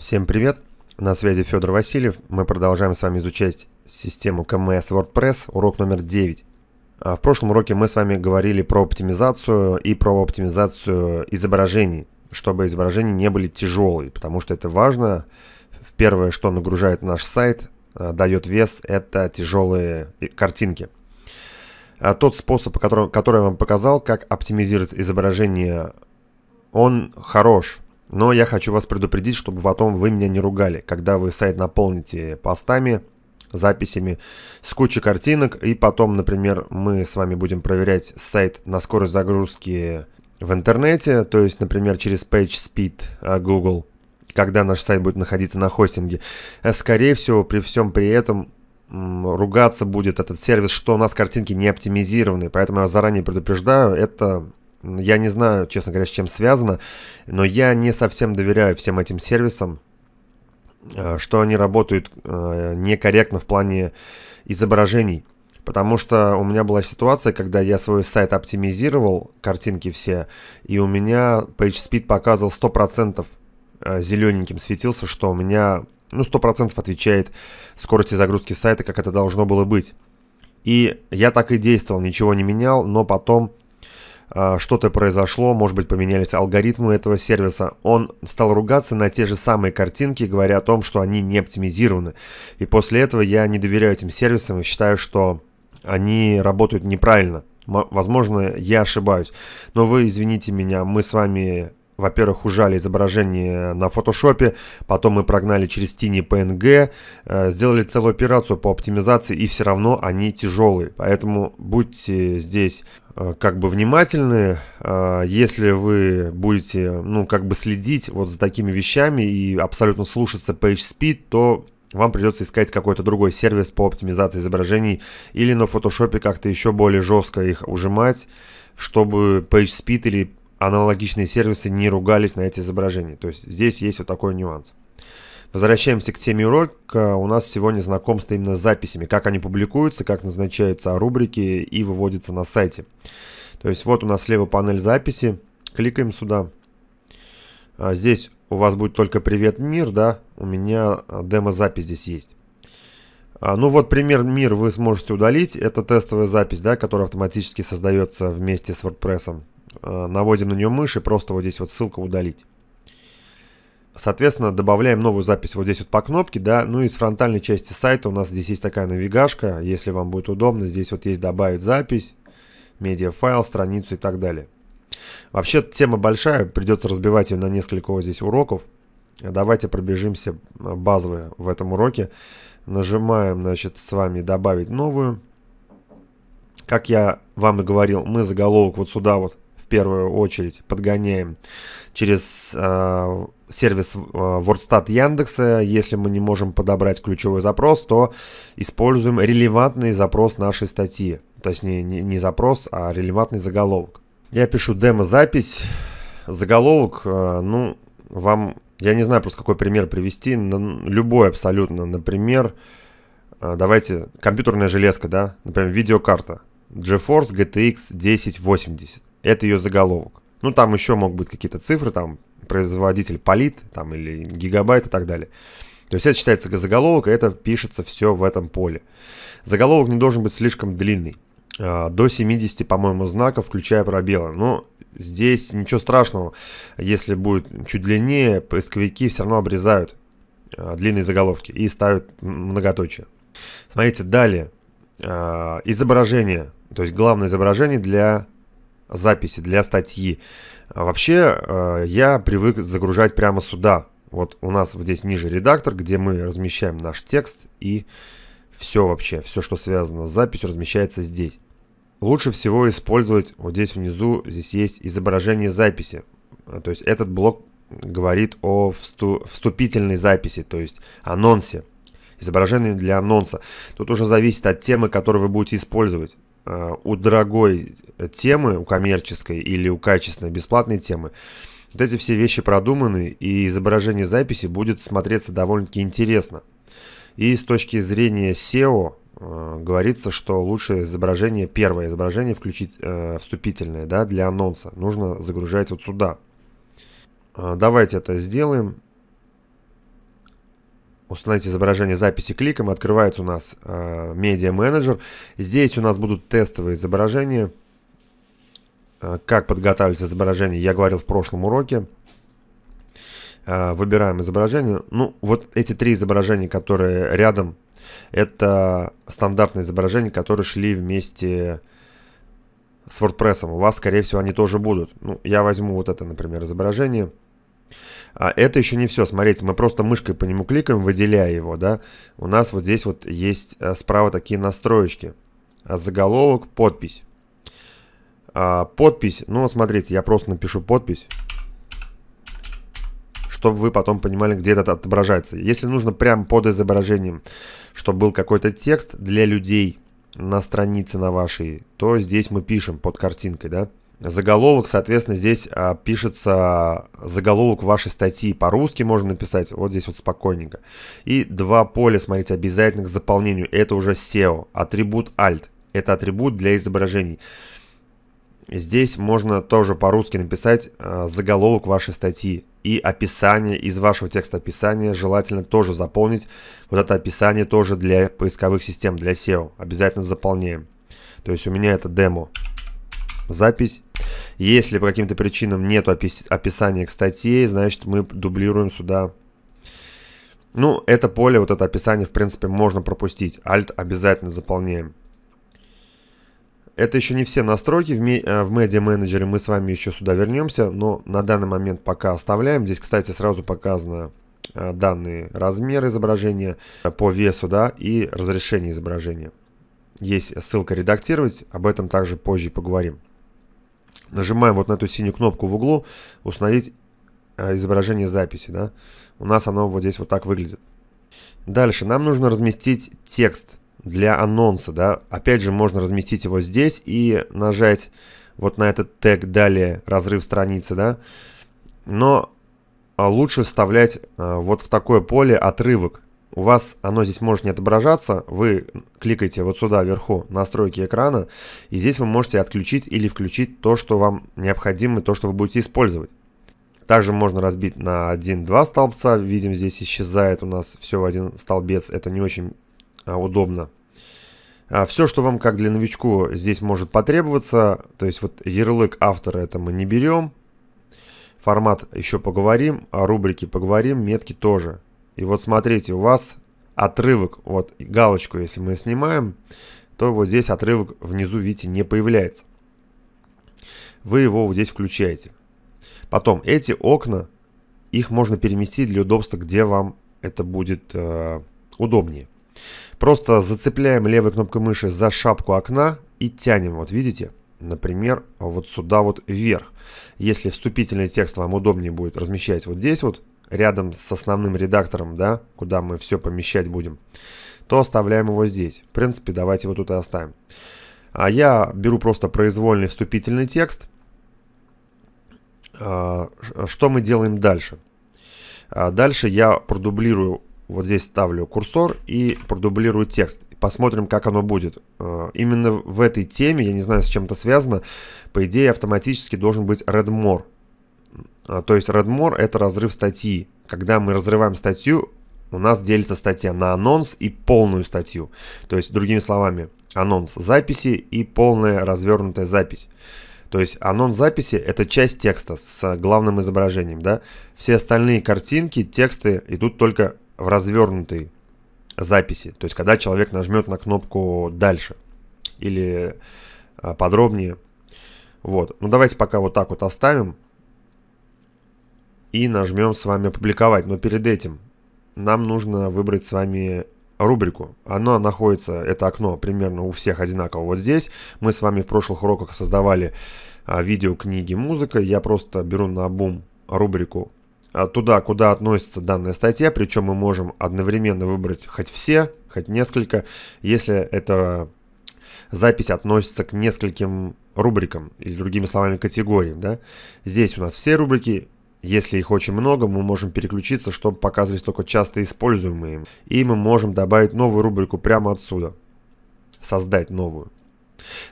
Всем привет! На связи Федор Васильев. Мы продолжаем с вами изучать систему КМС WordPress, урок номер 9. А в прошлом уроке мы с вами говорили про оптимизацию и про оптимизацию изображений, чтобы изображения не были тяжелые, потому что это важно. Первое, что нагружает наш сайт, э, дает вес, это тяжелые э, картинки. А тот способ, который, я вам показал, как оптимизировать изображение, он хорош – но я хочу вас предупредить, чтобы потом вы меня не ругали, когда вы сайт наполните постами, записями с кучей картинок, и потом, например, мы с вами будем проверять сайт на скорость загрузки в интернете, то есть, например, через PageSpeed э, Google, когда наш сайт будет находиться на хостинге. Э, скорее всего, при всем при этом ругаться будет этот сервис, что у нас картинки не оптимизированы, поэтому я заранее предупреждаю, это я не знаю, честно говоря, с чем связано, но я не совсем доверяю всем этим сервисам, э, что они работают э, некорректно в плане изображений. Потому что у меня была ситуация, когда я свой сайт оптимизировал, картинки все, и у меня PageSpeed показывал 100% э, зелененьким светился, что у меня ну, 100% отвечает скорости загрузки сайта, как это должно было быть. И я так и действовал, ничего не менял, но потом а, что-то произошло, может быть поменялись алгоритмы этого сервиса. Он стал ругаться на те же самые картинки, говоря о том, что они не оптимизированы. И после этого я не доверяю этим сервисам и считаю, что они работают неправильно. Возможно, я ошибаюсь. Но вы извините меня, мы с вами во-первых, ужали изображение на фотошопе, потом мы прогнали через тени PNG, э, сделали целую операцию по оптимизации, и все равно они тяжелые. Поэтому будьте здесь э, как бы внимательны, э, если вы будете, ну, как бы следить вот за такими вещами и абсолютно слушаться PageSpeed, то вам придется искать какой-то другой сервис по оптимизации изображений или на фотошопе как-то еще более жестко их ужимать, чтобы PageSpeed или аналогичные сервисы не ругались на эти изображения. То есть здесь есть вот такой нюанс. Возвращаемся к теме урока. У нас сегодня знакомство именно с записями. Как они публикуются, как назначаются рубрики и выводятся на сайте. То есть вот у нас слева панель записи. Кликаем сюда. А здесь у вас будет только «Привет, мир», да? У меня демо-запись здесь есть. А, ну вот пример «Мир» вы сможете удалить. Это тестовая запись, да, которая автоматически создается вместе с WordPress. Э, наводим на нее мышь и просто вот здесь вот ссылка удалить. Соответственно, добавляем новую запись вот здесь вот по кнопке, да, ну и с фронтальной части сайта у нас здесь есть такая навигашка, если вам будет удобно, здесь вот есть добавить запись, медиафайл, страницу и так далее. Вообще тема большая, придется разбивать ее на несколько вот здесь уроков. Давайте пробежимся э, базовые в этом уроке. Нажимаем, значит, с вами добавить новую. Как я вам и говорил, мы заголовок вот сюда вот первую очередь подгоняем через э, сервис э, WordStat Яндекса. Если мы не можем подобрать ключевой запрос, то используем релевантный запрос нашей статьи. То есть не, не, не запрос, а релевантный заголовок. Я пишу демо-запись. Заголовок, э, ну, вам, я не знаю просто какой пример привести, но любой абсолютно. Например, э, давайте, компьютерная железка, да, например, видеокарта. GeForce GTX 1080. Это ее заголовок. Ну, там еще могут быть какие-то цифры, там, производитель полит, там, или гигабайт и так далее. То есть это считается как заголовок, и это пишется все в этом поле. Заголовок не должен быть слишком длинный. А, до 70, по-моему, знаков, включая пробелы. Но здесь ничего страшного. Если будет чуть длиннее, поисковики все равно обрезают а, длинные заголовки и ставят многоточие. Смотрите, далее. А, изображение, то есть главное изображение для записи для статьи. А вообще, э, я привык загружать прямо сюда. Вот у нас здесь ниже редактор, где мы размещаем наш текст и все вообще, все, что связано с записью, размещается здесь. Лучше всего использовать вот здесь внизу, здесь есть изображение записи. Э, то есть этот блок говорит о вступительной записи, то есть анонсе. Изображение для анонса. Тут уже зависит от темы, которую вы будете использовать. Э, у дорогой темы, у коммерческой или у качественной бесплатной темы, вот эти все вещи продуманы, и изображение записи будет смотреться довольно-таки интересно. И с точки зрения SEO э, говорится, что лучшее изображение, первое изображение включить, э, вступительное да, для анонса, нужно загружать вот сюда. Э, давайте это сделаем установить изображение записи кликом. Открывается у нас э, Media Manager. Здесь у нас будут тестовые изображения. Э, как подготавливать изображение, я говорил в прошлом уроке. Э, выбираем изображение. Ну, вот эти три изображения, которые рядом, это стандартные изображения, которые шли вместе с WordPress. У вас, скорее всего, они тоже будут. Ну, я возьму вот это, например, изображение. Изображение. А это еще не все. Смотрите, мы просто мышкой по нему кликаем, выделяя его, да. У нас вот здесь вот есть э, справа такие настроечки. А заголовок, подпись. А, подпись, ну, смотрите, я просто напишу подпись чтобы вы потом понимали, где это отображается. Если нужно прямо под изображением, чтобы был какой-то текст для людей на странице на вашей, то здесь мы пишем под картинкой, да заголовок, соответственно, здесь а, пишется заголовок вашей статьи. По-русски можно написать, вот здесь вот спокойненько. И два поля, смотрите, обязательно к заполнению. Это уже SEO. Атрибут Alt. Это атрибут для изображений. Здесь можно тоже по-русски написать а, заголовок вашей статьи. И описание из вашего текста описания желательно тоже заполнить. Вот это описание тоже для поисковых систем, для SEO. Обязательно заполняем. То есть у меня это демо запись. Если по каким-то причинам нет опис описания к статье, значит мы дублируем сюда. Ну, это поле, вот это описание, в принципе, можно пропустить. Alt обязательно заполняем. Это еще не все настройки. В, э, в Media Manager мы с вами еще сюда вернемся, но на данный момент пока оставляем. Здесь, кстати, сразу показаны э, данные размер изображения э, по весу да, и разрешение изображения. Есть ссылка «Редактировать», об этом также позже поговорим. Нажимаем вот на эту синюю кнопку в углу «Установить а, изображение записи». Да? У нас оно вот здесь вот так выглядит. Дальше нам нужно разместить текст для анонса. Да? Опять же, можно разместить его здесь и нажать вот на этот тег «Далее разрыв страницы». Да? Но а, лучше вставлять а, вот в такое поле отрывок у вас оно здесь может не отображаться, вы кликаете вот сюда вверху настройки экрана, и здесь вы можете отключить или включить то, что вам необходимо, то, что вы будете использовать. Также можно разбить на 1-2 столбца, видим здесь исчезает у нас все в один столбец, это не очень а, удобно. А, все, что вам как для новичку здесь может потребоваться, то есть вот ярлык автора это мы не берем, формат еще поговорим, а рубрики поговорим, метки тоже. И вот смотрите, у вас отрывок, вот галочку, если мы снимаем, то вот здесь отрывок внизу, видите, не появляется. Вы его вот здесь включаете. Потом эти окна, их можно переместить для удобства, где вам это будет э, удобнее. Просто зацепляем левой кнопкой мыши за шапку окна и тянем, вот видите, например, вот сюда вот вверх. Если вступительный текст вам удобнее будет размещать вот здесь вот, рядом с основным редактором, да, куда мы все помещать будем, то оставляем его здесь. В принципе, давайте его тут и оставим. А я беру просто произвольный вступительный текст. А, что мы делаем дальше? А, дальше я продублирую, вот здесь ставлю курсор и продублирую текст. Посмотрим, как оно будет. А, именно в этой теме, я не знаю, с чем это связано, по идее автоматически должен быть Redmore. А, то есть Redmore это разрыв статьи. Когда мы разрываем статью, у нас делится статья на анонс и полную статью. То есть, другими словами, анонс записи и полная развернутая запись. То есть анонс записи – это часть текста с э, главным изображением. Да? Все остальные картинки, тексты идут только в развернутой записи. То есть когда человек нажмет на кнопку «Дальше» или э, подробнее. Вот. Ну давайте пока вот так вот оставим и нажмем с вами «Опубликовать». Но перед этим нам нужно выбрать с вами рубрику. Оно находится, это окно, примерно у всех одинаково вот здесь. Мы с вами в прошлых уроках создавали а, видео, книги, «Музыка». Я просто беру на бум рубрику а, туда, куда относится данная статья, причем мы можем одновременно выбрать хоть все, хоть несколько, если эта запись относится к нескольким рубрикам или другими словами категориям. Да? Здесь у нас все рубрики, если их очень много, мы можем переключиться, чтобы показывались только часто используемые. И мы можем добавить новую рубрику прямо отсюда. Создать новую.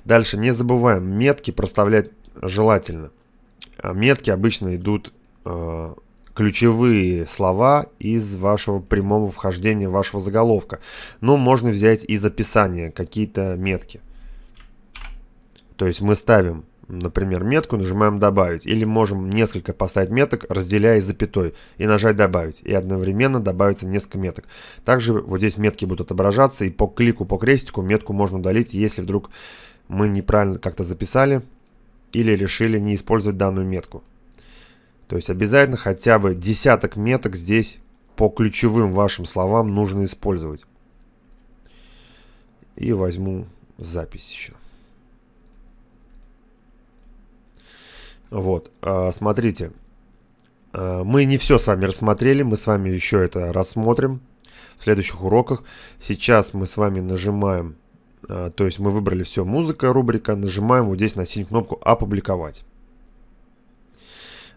Дальше не забываем, метки проставлять желательно. А метки обычно идут э, ключевые слова из вашего прямого вхождения, вашего заголовка. Но можно взять из описания какие-то метки. То есть мы ставим например, метку, нажимаем «Добавить». Или можем несколько поставить меток, разделяя запятой, и нажать «Добавить». И одновременно добавится несколько меток. Также вот здесь метки будут отображаться, и по клику, по крестику метку можно удалить, если вдруг мы неправильно как-то записали или решили не использовать данную метку. То есть обязательно хотя бы десяток меток здесь по ключевым вашим словам нужно использовать. И возьму запись еще. Вот, а, смотрите, а, мы не все с вами рассмотрели, мы с вами еще это рассмотрим в следующих уроках. Сейчас мы с вами нажимаем, а, то есть мы выбрали все музыка, рубрика, нажимаем вот здесь на синюю кнопку «Опубликовать».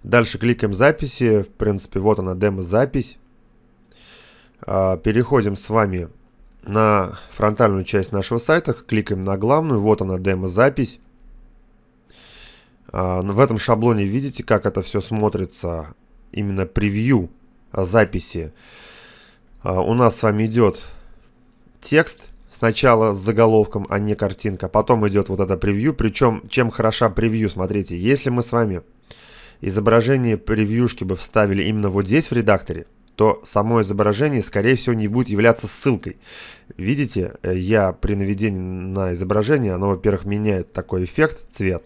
Дальше кликаем записи, в принципе, вот она демо-запись. Переходим с вами на фронтальную часть нашего сайта, кликаем на главную, вот она демо-запись. А, в этом шаблоне видите, как это все смотрится, именно превью а, записи. А, у нас с вами идет текст, сначала с заголовком, а не картинка. Потом идет вот это превью. Причем, чем хороша превью, смотрите, если мы с вами изображение превьюшки бы вставили именно вот здесь в редакторе, то само изображение, скорее всего, не будет являться ссылкой. Видите, э, я при наведении на изображение, оно, во-первых, меняет такой эффект, цвет.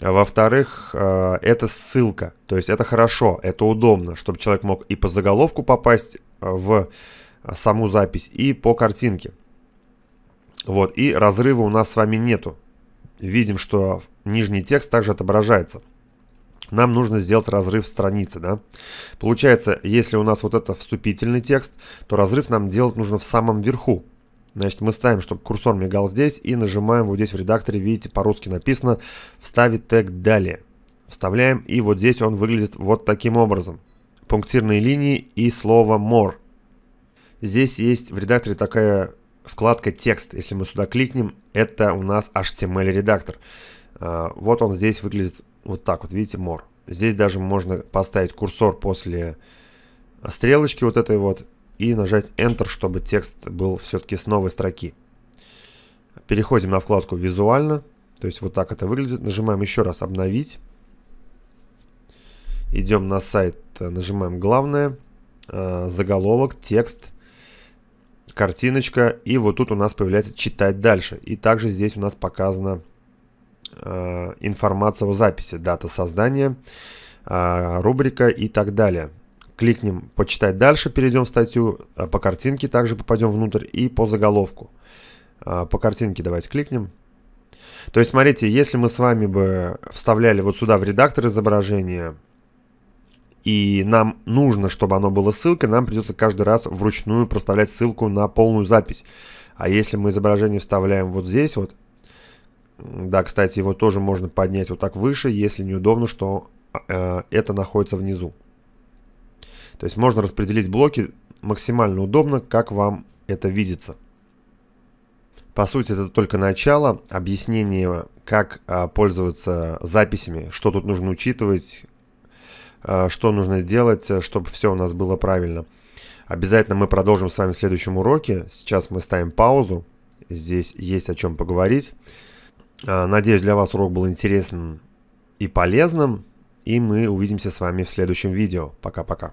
А во-вторых, э, это ссылка. То есть это хорошо, это удобно, чтобы человек мог и по заголовку попасть э, в э, саму запись, и по картинке. Вот, и разрыва у нас с вами нету. Видим, что нижний текст также отображается. Нам нужно сделать разрыв страницы, да. Получается, если у нас вот это вступительный текст, то разрыв нам делать нужно в самом верху. Значит, мы ставим, чтобы курсор мигал здесь и нажимаем вот здесь в редакторе, видите, по-русски написано «Вставить тег далее». Вставляем, и вот здесь он выглядит вот таким образом. Пунктирные линии и слово «more». Здесь есть в редакторе такая вкладка «Текст». Если мы сюда кликнем, это у нас HTML-редактор. А, вот он здесь выглядит вот так вот, видите, «more». Здесь даже можно поставить курсор после стрелочки вот этой вот, и нажать Enter, чтобы текст был все-таки с новой строки. Переходим на вкладку «Визуально». То есть вот так это выглядит. Нажимаем еще раз «Обновить». Идем на сайт, нажимаем «Главное», а, «Заголовок», «Текст», «Картиночка». И вот тут у нас появляется «Читать дальше». И также здесь у нас показана а, информация о записи, дата создания, а, рубрика и так далее кликнем «Почитать дальше», перейдем в статью, э, по картинке также попадем внутрь и по заголовку. Э, по картинке давайте кликнем. То есть, смотрите, если мы с вами бы вставляли вот сюда в редактор изображения, и нам нужно, чтобы оно было ссылкой, нам придется каждый раз вручную проставлять ссылку на полную запись. А если мы изображение вставляем вот здесь вот, да, кстати, его тоже можно поднять вот так выше, если неудобно, что э, это находится внизу. То есть можно распределить блоки максимально удобно, как вам это видится. По сути, это только начало объяснения, как а, пользоваться записями, что тут нужно учитывать, а, что нужно делать, э, чтобы все у нас было правильно. Обязательно мы продолжим с вами в следующем уроке. Сейчас мы ставим паузу. Здесь есть о чем поговорить. А, надеюсь, для вас урок был интересным и полезным. И мы увидимся с вами в следующем видео. Пока-пока.